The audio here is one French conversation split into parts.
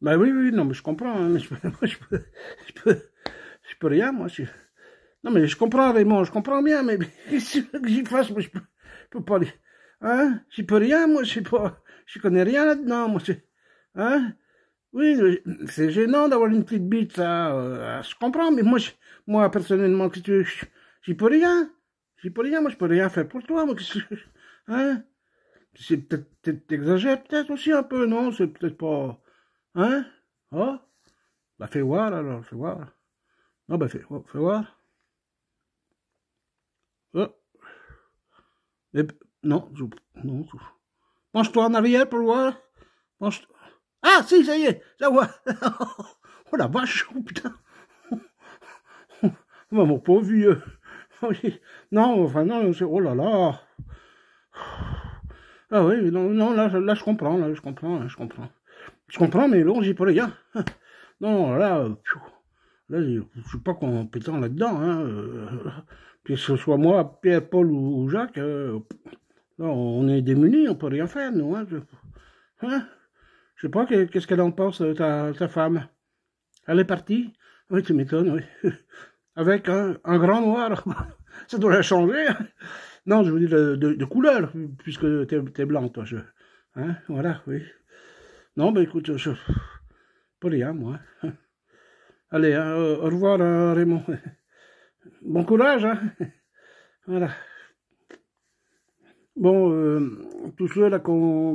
Ben oui, oui, non, mais je comprends. Hein, mais je, peux, je, peux, je, peux, rien, moi. Je, non, mais je comprends, Raymond, je comprends bien, mais qu'est-ce que j'y fasse je peux, peux pas. Hein J'y peux rien, moi, je sais pas. Je connais rien là-dedans, moi. Hein oui, c'est gênant d'avoir une petite bite, ça, euh, je comprends, mais moi, moi personnellement, que tu j'y peux rien. J'y peux rien, moi, je peux rien faire pour toi, moi, hein C'est peut-être, peut peut-être aussi un peu, non C'est peut-être pas, Hein Oh Bah fais voir alors, fais voir. Non bah fais, oh, fais voir. Oh. Eh ben, non, je, non. Je... toi en arrière pour voir. Pense-toi... Ah si, ça y est, ça voit. oh la vache, oh, putain. mon pauvre vieux. non, enfin non, oh là là. Ah oui, non, non là, là, je comprends, là, je comprends, là, je comprends. Je comprends, mais long j'y pas rien. Non, là, euh, là je suis pas compétent là-dedans. Hein. Euh, que ce soit moi, Pierre, Paul ou Jacques, euh, on est démunis, on peut rien faire, nous. Hein. ne hein. je sais pas, qu'est-ce qu'elle en pense, ta, ta femme Elle est partie Oui, tu m'étonnes, oui. Avec un, un, grand noir. Ça doit la changer. Hein. Non, je veux dire de, couleur, puisque t'es es blanc, toi. Je... Hein, voilà, oui. Non, mais écoute, je... pas rien, moi. Allez, hein, au revoir, hein, Raymond. Bon courage, hein. Voilà. Bon, euh, tous ceux là qui ont,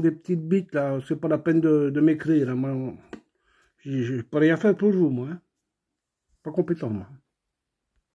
des petites bites, là, c'est pas la peine de, de m'écrire. Hein, moi, je peux rien faire pour vous, moi. Pas compétent, moi.